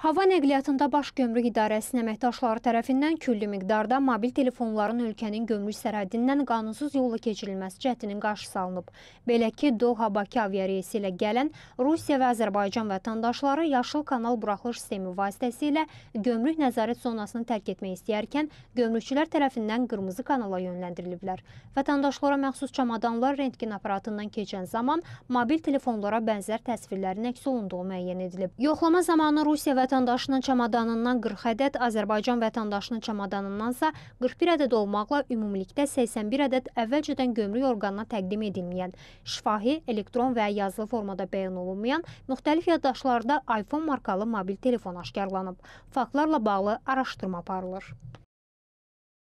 Hava nəqliyyatında Baş Gömrük İdarəsinin əməkdaşları tərəfindən küllü miqdarda mobil telefonların ölkənin gömrük sərhədindən qanunsuz yolla keçirilməsi cəhdinin qarşısı alınıb. Belə ki, Doha-Bakı aviareysi ilə gələn Rusiya və Azərbaycan vətəndaşları yaşıl kanal buraxılış sistemi vasitəsilə gömrük nəzarət zonasını tərk etmək istəyərkən gömrükçülər tərəfindən qırmızı kanala yönləndiriliblər. Vətəndaşlara məxsus çamadanlar rentgen aparatından keçən zaman mobil telefonlara bənzər təsvirlərin əks olunduğu müəyyən edilib. Yoxlama zamanı Rusiya və vətəndaşının çamadanından 40 ədəd, Azərbaycan vətəndaşının çamadanındansa 41 ədəd olmaqla ümumilikdə 81 ədəd əvvəlcədən gömrük orqanına təqdim edilməyən, şifahi, elektron və yazılı formada bəyan olunmayan müxtəlif yaddaşlarda iPhone markalı mobil telefon aşkarlanıb. Faktlarla bağlı araşdırma aparılır.